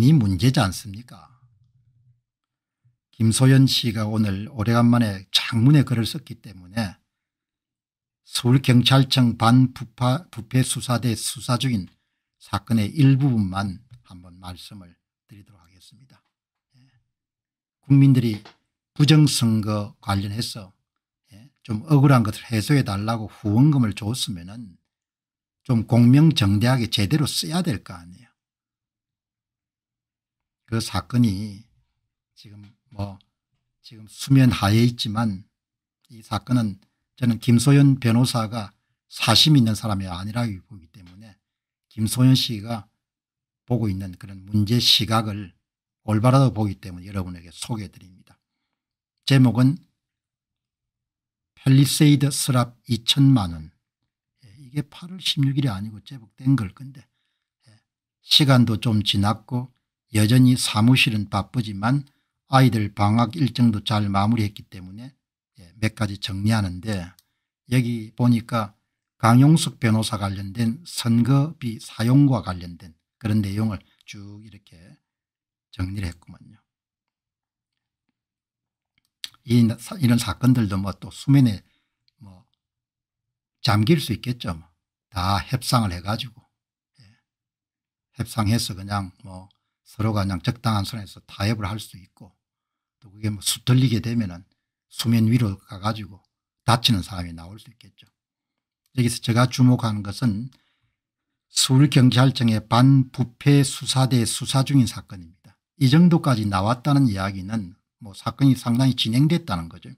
돈이 문제지 않습니까 김소연 씨가 오늘 오래간만에 장문의 글을 썼기 때문에 서울경찰청 반부패수사대 수사 중인 사건의 일부분만 한번 말씀을 드리도록 하겠습니다. 예. 국민들이 부정선거 관련해서 예, 좀 억울한 것을 해소해 달라고 후원금을 줬으면 좀 공명정대하게 제대로 써야 될 거 아니에요. 그 사건이 지금 뭐 지금 수면 하에 있지만 이 사건은 저는 김소연 변호사가 사심 있는 사람이 아니라고 보기 때문에 김소연 씨가 보고 있는 그런 문제 시각을 올바라도 보기 때문에 여러분에게 소개해 드립니다. 제목은 펠리세이드 스랍 2천만 원 예, 이게 8월 16일이 아니고 제목된 걸 건데 예, 시간도 좀 지났고 여전히 사무실은 바쁘지만 아이들 방학 일정도 잘 마무리했기 때문에 예, 몇 가지 정리하는데 여기 보니까 강용석 변호사 관련된 선거비 사용과 관련된 그런 내용을 쭉 이렇게 정리를 했구만요. 이, 이런 사건들도 뭐 또 수면에 뭐 잠길 수 있겠죠. 뭐. 다 협상을 해가지고 예. 협상해서 그냥 뭐 서로가 그냥 적당한 선에서 타협을 할 수 있고 또 그게 뭐 수틀리게 되면은 수면 위로 가가지고 다치는 사람이 나올 수 있겠죠. 여기서 제가 주목하는 것은 서울경찰청의 반부패 수사대 수사 중인 사건입니다. 이 정도까지 나왔다는 이야기는 뭐 사건이 상당히 진행됐다는 거죠.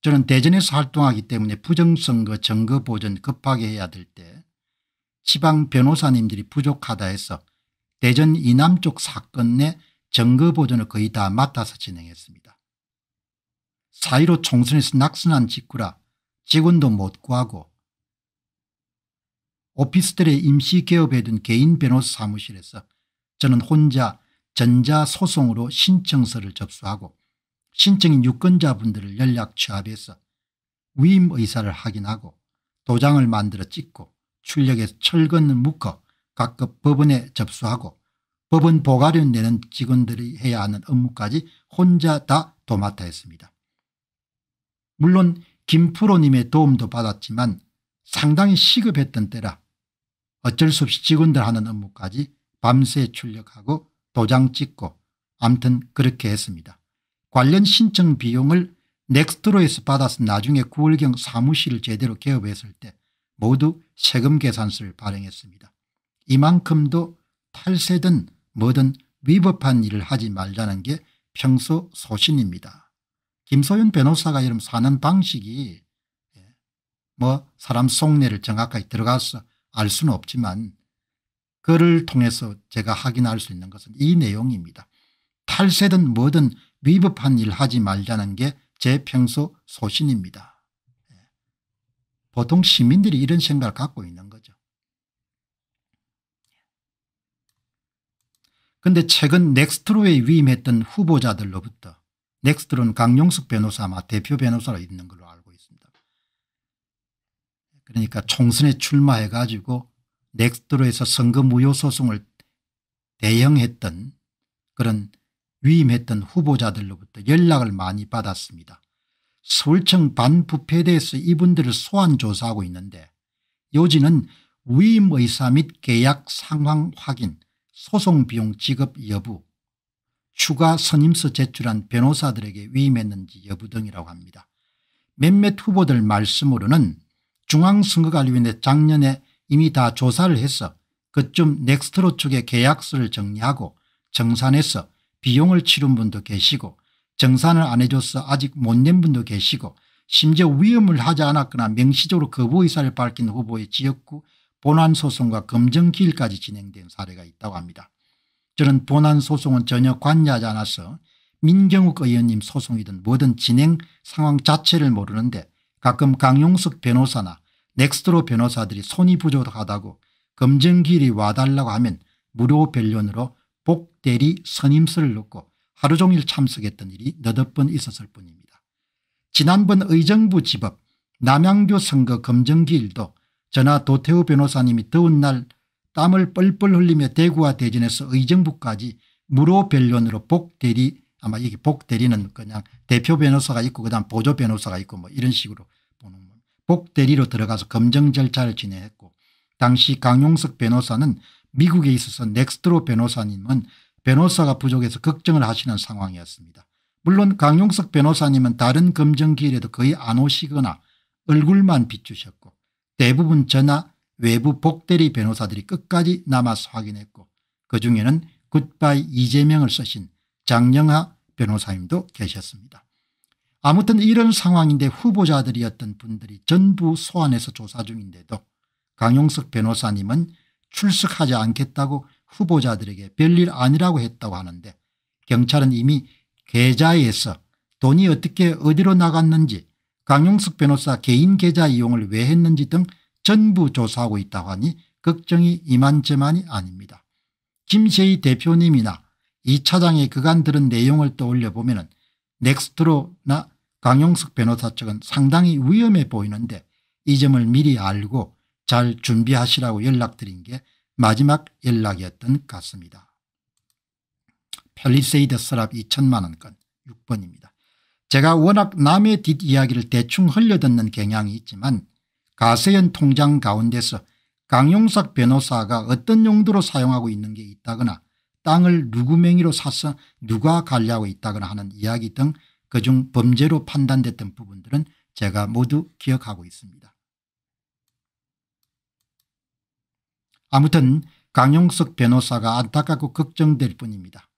저는 대전에서 활동하기 때문에 부정선거 증거 보전 급하게 해야 될 때 지방 변호사님들이 부족하다 해서 대전 이남쪽 사건의 정거 보전을 거의 다 맡아서 진행했습니다. 사1로 총선에서 낙선한 직후라 직원도 못 구하고 오피스텔에 임시 개업해둔 개인 변호사 사무실에서 저는 혼자 전자소송으로 신청서를 접수하고 신청인 유권자분들을 연락 취합해서 위임 의사를 확인하고 도장을 만들어 찍고 출력해서 철근을 묶어 각급 법원에 접수하고 법원 보가료 내는 직원들이 해야 하는 업무까지 혼자 다 도맡아 했습니다. 물론 김프로님의 도움도 받았지만 상당히 시급했던 때라 어쩔 수 없이 직원들 하는 업무까지 밤새 출력하고 도장 찍고 암튼 그렇게 했습니다. 관련 신청 비용을 넥스트로에서 받아서 나중에 9월경 사무실을 제대로 개업했을 때 모두 세금 계산서를 발행했습니다. 이만큼도 탈세든 뭐든 위법한 일을 하지 말자는 게 평소 소신입니다. 김소연 변호사가 이런 사는 방식이 예, 뭐 사람 속내를 정확하게 들어가서 알 수는 없지만 그를 통해서 제가 확인할 수 있는 것은 이 내용입니다. 탈세든 뭐든 위법한 일 하지 말자는 게 제 평소 소신입니다. 예, 보통 시민들이 이런 생각을 갖고 있는 거죠. 근데 최근 넥스트로에 위임했던 후보자들로부터 넥스트로는 강용숙 변호사 아마 대표 변호사로 있는 걸로 알고 있습니다. 그러니까 총선에 출마해 가지고 넥스트로에서 선거 무효 소송을 대형했던 그런 위임했던 후보자들로부터 연락을 많이 받았습니다. 서울청 반부패대에서 이분들을 소환 조사하고 있는데 요지는 위임 의사 및 계약 상황 확인 소송비용 지급 여부 추가 선임서 제출한 변호사들에게 위임했는지 여부 등이라고 합니다. 몇몇 후보들 말씀으로는 중앙선거관리위원회 작년에 이미 다 조사를 해서 그쯤 넥스트로 측의 계약서를 정리하고 정산해서 비용을 치른 분도 계시고 정산을 안 해줘서 아직 못 낸 분도 계시고 심지어 위험을 하지 않았거나 명시적으로 거부 의사를 밝힌 후보의 지역구 본안 소송과 검증 기일까지 진행된 사례가 있다고 합니다. 저는 본안 소송은 전혀 관여하지 않아서 민경욱 의원님 소송이든 뭐든 진행 상황 자체를 모르는데 가끔 강용석 변호사나 넥스트로 변호사들이 손이 부족하다고 검증기일이 와달라고 하면 무료 변론으로 복대리 선임서를 넣고 하루 종일 참석했던 일이 너덟 번 있었을 뿐입니다. 지난번 의정부 집업 남양교 선거 검증기일도 저나 도태우 변호사님이 더운 날 땀을 뻘뻘 흘리며 대구와 대전에서 의정부까지 무로변론으로 복대리 아마 이게 복대리는 그냥 대표 변호사가 있고 그다음 보조 변호사가 있고 뭐 이런 식으로 보는 겁니다. 복대리로 들어가서 검증 절차를 진행했고 당시 강용석 변호사는 미국에 있어서 넥스트로 변호사님은 변호사가 부족해서 걱정을 하시는 상황이었습니다. 물론 강용석 변호사님은 다른 검증 기일에도 거의 안 오시거나 얼굴만 비추셨고 대부분 전화 외부 복대리 변호사들이 끝까지 남아서 확인했고 그중에는 굿바이 이재명을 쓰신 장영하 변호사님도 계셨습니다. 아무튼 이런 상황인데 후보자들이었던 분들이 전부 소환해서 조사 중인데도 강용석 변호사님은 출석하지 않겠다고 후보자들에게 별일 아니라고 했다고 하는데 경찰은 이미 계좌에서 돈이 어떻게 어디로 나갔는지 강용숙 변호사 개인 계좌 이용을 왜 했는지 등 전부 조사하고 있다고 하니 걱정이 이만저만이 아닙니다. 김세희 대표님이나 이 차장이 그간 들은 내용을 떠올려 보면 넥스트로나 강용숙 변호사 측은 상당히 위험해 보이는데 이 점을 미리 알고 잘 준비하시라고 연락드린 게 마지막 연락이었던 것 같습니다. 펠리세이드 서랍 2천만 원건 6번입니다. 제가 워낙 남의 뒷이야기를 대충 흘려듣는 경향이 있지만 가세연 통장 가운데서 강용석 변호사가 어떤 용도로 사용하고 있는 게 있다거나 땅을 누구 명의로 사서 누가 관리하고 있다거나 하는 이야기 등 그중 범죄로 판단됐던 부분들은 제가 모두 기억하고 있습니다. 아무튼 강용석 변호사가 안타깝고 걱정될 뿐입니다.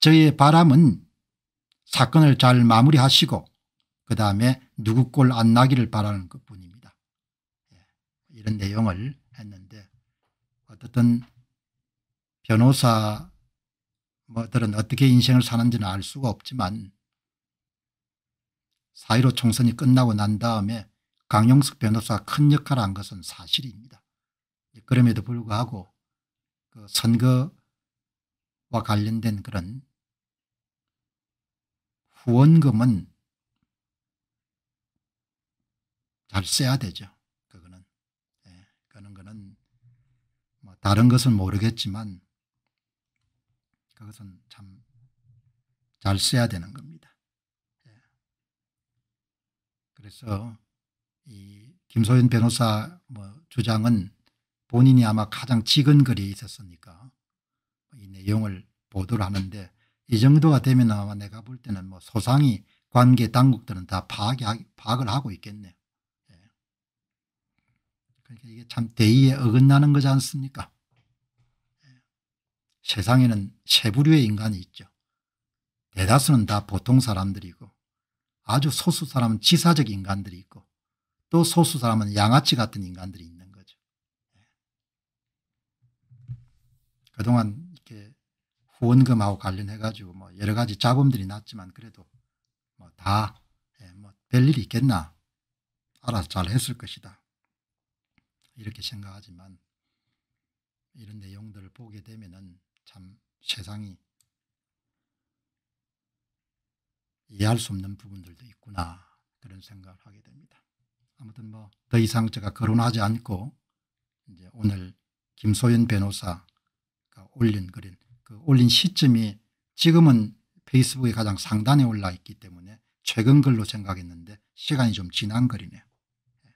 저의 바람은 사건을 잘 마무리하시고 그다음에 누구 꼴 안 나기를 바라는 것뿐입니다. 예, 이런 내용을 했는데 어떻든 변호사 뭐 들은 어떻게 인생을 사는지는 알 수가 없지만 4.15 총선이 끝나고 난 다음에 강용석 변호사가 큰 역할을 한 것은 사실입니다. 그럼에도 불구하고 그 선거와 관련된 그런 후원금은 잘 써야 되죠. 그거는. 예, 그는 거는 뭐 다른 것은 모르겠지만 그것은 참 잘 써야 되는 겁니다. 예. 그래서 이 김소연 변호사 뭐 주장은 본인이 아마 가장 찍은 글이 있었으니까 이 내용을 보도를 하는데 이 정도가 되면 아마 내가 볼 때는 뭐 소상히 관계 당국들은 다 파악이, 파악을 하고 있겠네요. 예. 그러니까 이게 참 대의에 어긋나는 거지 않습니까? 예. 세상에는 세 부류의 인간이 있죠. 대다수는 다 보통 사람들이고 아주 소수 사람은 지사적 인간들이 있고 또 소수 사람은 양아치 같은 인간들이 있는 거죠. 예. 그동안 후원금하고 관련해 가지고 뭐 여러 가지 자금들이 났지만 그래도 뭐다뭐될 예, 일이 있겠나 알아서 잘 했을 것이다 이렇게 생각하지만 이런 내용들을 보게 되면은 참 세상이 이해할 수 없는 부분들도 있구나 그런 생각을 하게 됩니다. 아무튼 뭐 더 이상 제가 거론하지 않고 이제 오늘 김소연 변호사가 올린 그린 그 올린 시점이 지금은 페이스북이 가장 상단에 올라 있기 때문에 최근 걸로 생각했는데 시간이 좀 지난 거리네요 예.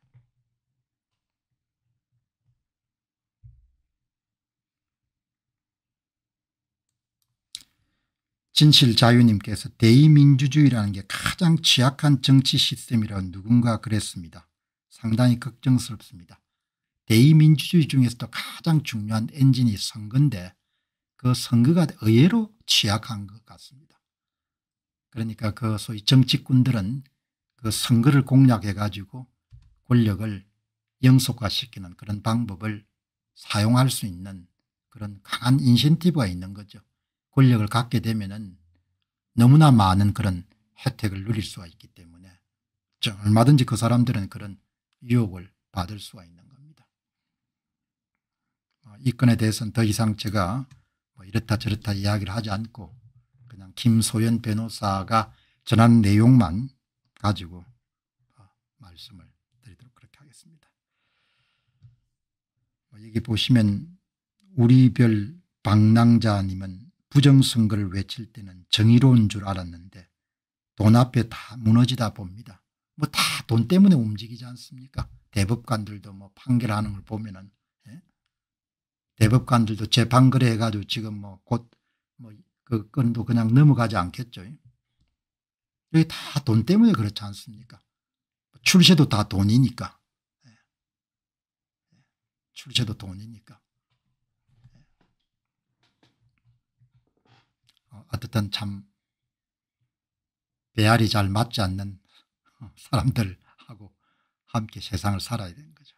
진실자유님께서 대의민주주의라는 게 가장 취약한 정치 시스템이라 누군가 그랬습니다. 상당히 걱정스럽습니다. 대의민주주의 중에서도 가장 중요한 엔진이 선거인데 그 선거가 의외로 취약한 것 같습니다. 그러니까 그 소위 정치꾼들은 그 선거를 공략해 가지고 권력을 영속화시키는 그런 방법을 사용할 수 있는 그런 강한 인센티브가 있는 거죠. 권력을 갖게 되면은 너무나 많은 그런 혜택을 누릴 수가 있기 때문에 얼마든지 그 사람들은 그런 유혹을 받을 수가 있는 겁니다. 어, 이 건에 대해서는 더 이상 제가 뭐 이렇다 저렇다 이야기를 하지 않고 그냥 김소연 변호사가 전한 내용만 가지고 어, 말씀을 드리도록 그렇게 하겠습니다. 뭐 여기 보시면 우리별 방랑자님은 부정선거를 외칠 때는 정의로운 줄 알았는데 돈 앞에 다 무너지다 봅니다. 뭐 다 돈 때문에 움직이지 않습니까? 대법관들도 뭐 판결하는 걸 보면은 대법관들도 재판거래 해가지고 지금 뭐 곧 뭐그 건도 그냥 넘어가지 않겠죠. 여기 다돈 때문에 그렇지 않습니까? 출세도 다 돈이니까. 예. 예. 출세도 돈이니까. 예. 어쨌든 참 배알이 잘 맞지 않는 사람들하고 함께 세상을 살아야 되는 거죠.